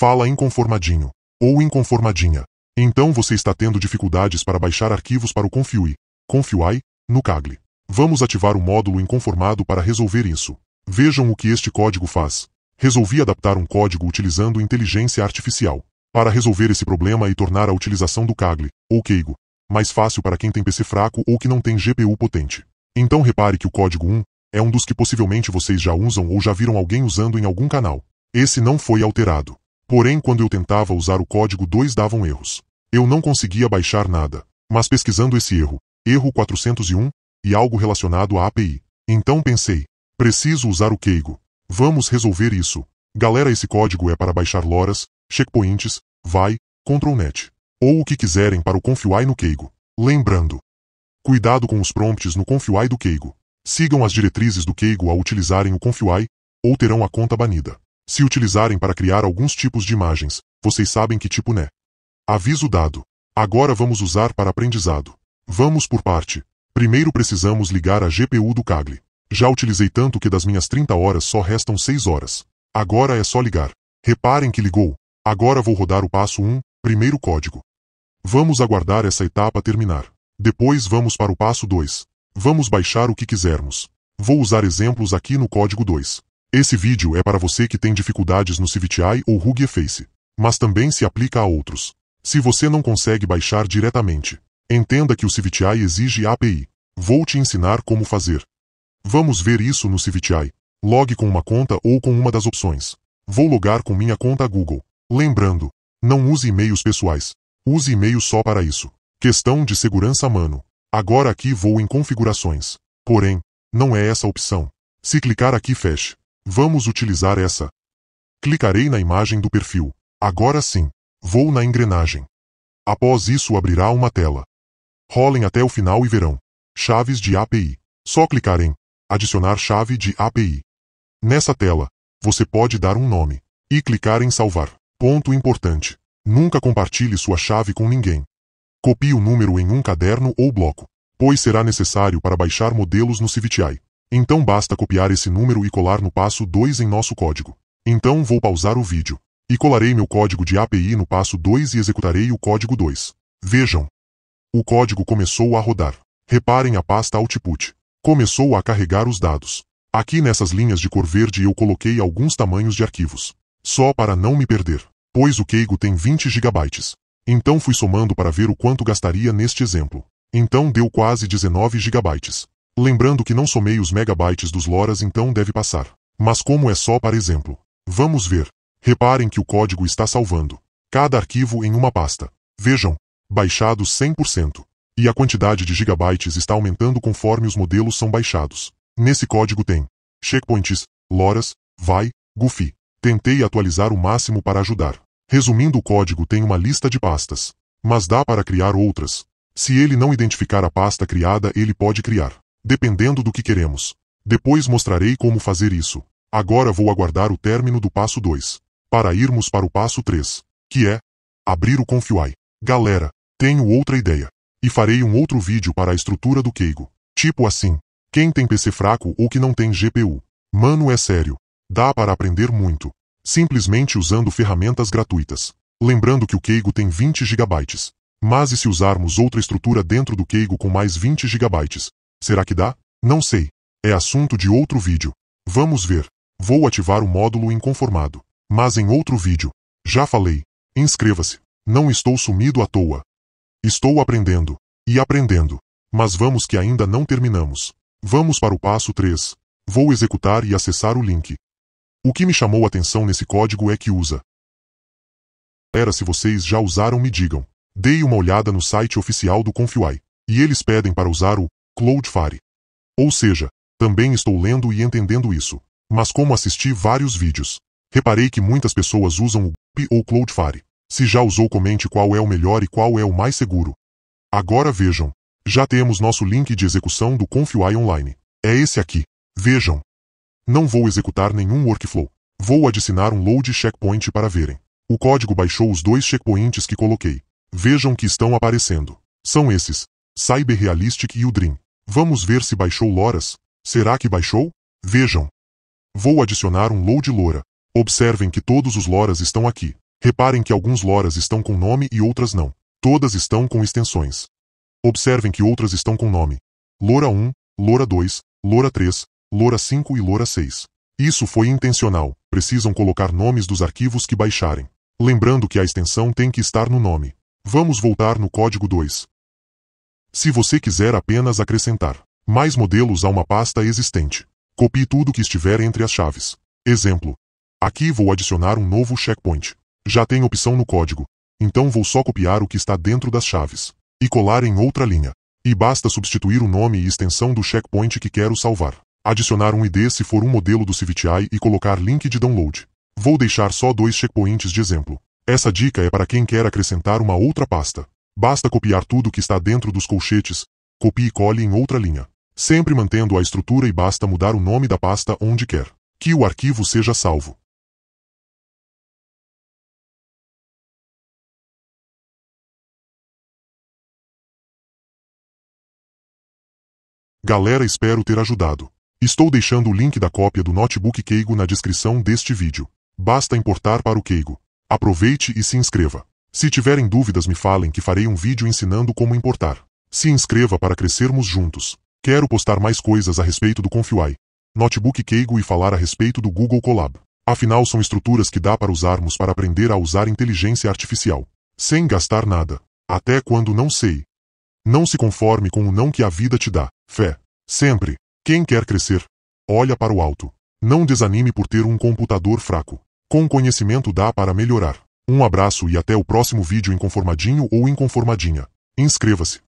Fala inconformadinho. Ou inconformadinha. Então você está tendo dificuldades para baixar arquivos para o Confui, Confiuai, no Kaggle. Vamos ativar o módulo inconformado para resolver isso. Vejam o que este código faz. Resolvi adaptar um código utilizando inteligência artificial. Para resolver esse problema e tornar a utilização do Kaggle, ou Keigo, mais fácil para quem tem PC fraco ou que não tem GPU potente. Então repare que o código 1 é um dos que possivelmente vocês já usam ou já viram alguém usando em algum canal. Esse não foi alterado. Porém, quando eu tentava usar o código 2 davam erros. Eu não conseguia baixar nada, mas pesquisando esse erro, erro 401, e algo relacionado à API. Então pensei, preciso usar o Keigo. Vamos resolver isso. Galera, esse código é para baixar loras, checkpoints, vai, controlnet, ou o que quiserem para o ConfUI no Keigo. Lembrando, cuidado com os prompts no ConfUI do Keigo. Sigam as diretrizes do Keigo ao utilizarem o ConfUI, ou terão a conta banida. Se utilizarem para criar alguns tipos de imagens, vocês sabem que tipo né. Aviso dado. Agora vamos usar para aprendizado. Vamos por parte. Primeiro precisamos ligar a GPU do Kaggle. Já utilizei tanto que das minhas 30 horas só restam 6 horas. Agora é só ligar. Reparem que ligou. Agora vou rodar o passo 1, primeiro código. Vamos aguardar essa etapa terminar. Depois vamos para o passo 2. Vamos baixar o que quisermos. Vou usar exemplos aqui no código 2. Esse vídeo é para você que tem dificuldades no CVTI ou Face, mas também se aplica a outros. Se você não consegue baixar diretamente, entenda que o CVTI exige API. Vou te ensinar como fazer. Vamos ver isso no CVTI. Logue com uma conta ou com uma das opções. Vou logar com minha conta Google. Lembrando, não use e-mails pessoais. Use e-mail só para isso. Questão de segurança mano. Agora aqui vou em configurações. Porém, não é essa opção. Se clicar aqui feche. Vamos utilizar essa. Clicarei na imagem do perfil. Agora sim, vou na engrenagem. Após isso abrirá uma tela. Rolem até o final e verão. Chaves de API. Só clicar em Adicionar chave de API. Nessa tela, você pode dar um nome e clicar em Salvar. Ponto importante. Nunca compartilhe sua chave com ninguém. Copie o número em um caderno ou bloco, pois será necessário para baixar modelos no CVTI. Então basta copiar esse número e colar no passo 2 em nosso código. Então vou pausar o vídeo. E colarei meu código de API no passo 2 e executarei o código 2. Vejam. O código começou a rodar. Reparem a pasta Output. Começou a carregar os dados. Aqui nessas linhas de cor verde eu coloquei alguns tamanhos de arquivos. Só para não me perder, pois o Keigo tem 20 GB. Então fui somando para ver o quanto gastaria neste exemplo. Então deu quase 19 GB. Lembrando que não somei os megabytes dos loras então deve passar. Mas como é só para exemplo. Vamos ver. Reparem que o código está salvando. Cada arquivo em uma pasta. Vejam. Baixado 100%. E a quantidade de gigabytes está aumentando conforme os modelos são baixados. Nesse código tem checkpoints, loras, vai, goofy. Tentei atualizar o máximo para ajudar. Resumindo o código tem uma lista de pastas. Mas dá para criar outras. Se ele não identificar a pasta criada ele pode criar dependendo do que queremos. Depois mostrarei como fazer isso. Agora vou aguardar o término do passo 2, para irmos para o passo 3, que é abrir o ConfUI. Galera, tenho outra ideia. E farei um outro vídeo para a estrutura do Keigo. Tipo assim, quem tem PC fraco ou que não tem GPU. Mano, é sério. Dá para aprender muito. Simplesmente usando ferramentas gratuitas. Lembrando que o Keigo tem 20 GB. Mas e se usarmos outra estrutura dentro do Keigo com mais 20 GB? Será que dá? Não sei. É assunto de outro vídeo. Vamos ver. Vou ativar o módulo inconformado. Mas em outro vídeo. Já falei. Inscreva-se. Não estou sumido à toa. Estou aprendendo. E aprendendo. Mas vamos que ainda não terminamos. Vamos para o passo 3. Vou executar e acessar o link. O que me chamou a atenção nesse código é que usa. Era se vocês já usaram me digam. Dei uma olhada no site oficial do Confiai. E eles pedem para usar o Cloudflare, Ou seja, também estou lendo e entendendo isso. Mas como assisti vários vídeos, reparei que muitas pessoas usam o GUP ou Cloudflare. Se já usou, comente qual é o melhor e qual é o mais seguro. Agora vejam. Já temos nosso link de execução do ConfUI Online. É esse aqui. Vejam. Não vou executar nenhum workflow. Vou adicionar um load checkpoint para verem. O código baixou os dois checkpoints que coloquei. Vejam que estão aparecendo. São esses, Cyber Realistic e o Dream. Vamos ver se baixou loras. Será que baixou? Vejam. Vou adicionar um load lora. Observem que todos os loras estão aqui. Reparem que alguns loras estão com nome e outras não. Todas estão com extensões. Observem que outras estão com nome. Lora 1, Lora 2, Lora 3, Lora 5 e Lora 6. Isso foi intencional. Precisam colocar nomes dos arquivos que baixarem. Lembrando que a extensão tem que estar no nome. Vamos voltar no código 2. Se você quiser apenas acrescentar mais modelos a uma pasta existente, copie tudo que estiver entre as chaves. Exemplo. Aqui vou adicionar um novo checkpoint. Já tem opção no código, então vou só copiar o que está dentro das chaves e colar em outra linha. E basta substituir o nome e extensão do checkpoint que quero salvar. Adicionar um ID se for um modelo do CVTI e colocar link de download. Vou deixar só dois checkpoints de exemplo. Essa dica é para quem quer acrescentar uma outra pasta. Basta copiar tudo que está dentro dos colchetes, copie e cole em outra linha. Sempre mantendo a estrutura e basta mudar o nome da pasta onde quer que o arquivo seja salvo. Galera espero ter ajudado. Estou deixando o link da cópia do notebook Keigo na descrição deste vídeo. Basta importar para o Keigo. Aproveite e se inscreva. Se tiverem dúvidas me falem que farei um vídeo ensinando como importar. Se inscreva para crescermos juntos. Quero postar mais coisas a respeito do ConfUI, Notebook Keigo e falar a respeito do Google Colab. Afinal são estruturas que dá para usarmos para aprender a usar inteligência artificial. Sem gastar nada. Até quando não sei. Não se conforme com o não que a vida te dá. Fé. Sempre. Quem quer crescer, olha para o alto. Não desanime por ter um computador fraco. Com conhecimento dá para melhorar. Um abraço e até o próximo vídeo inconformadinho ou inconformadinha. Inscreva-se.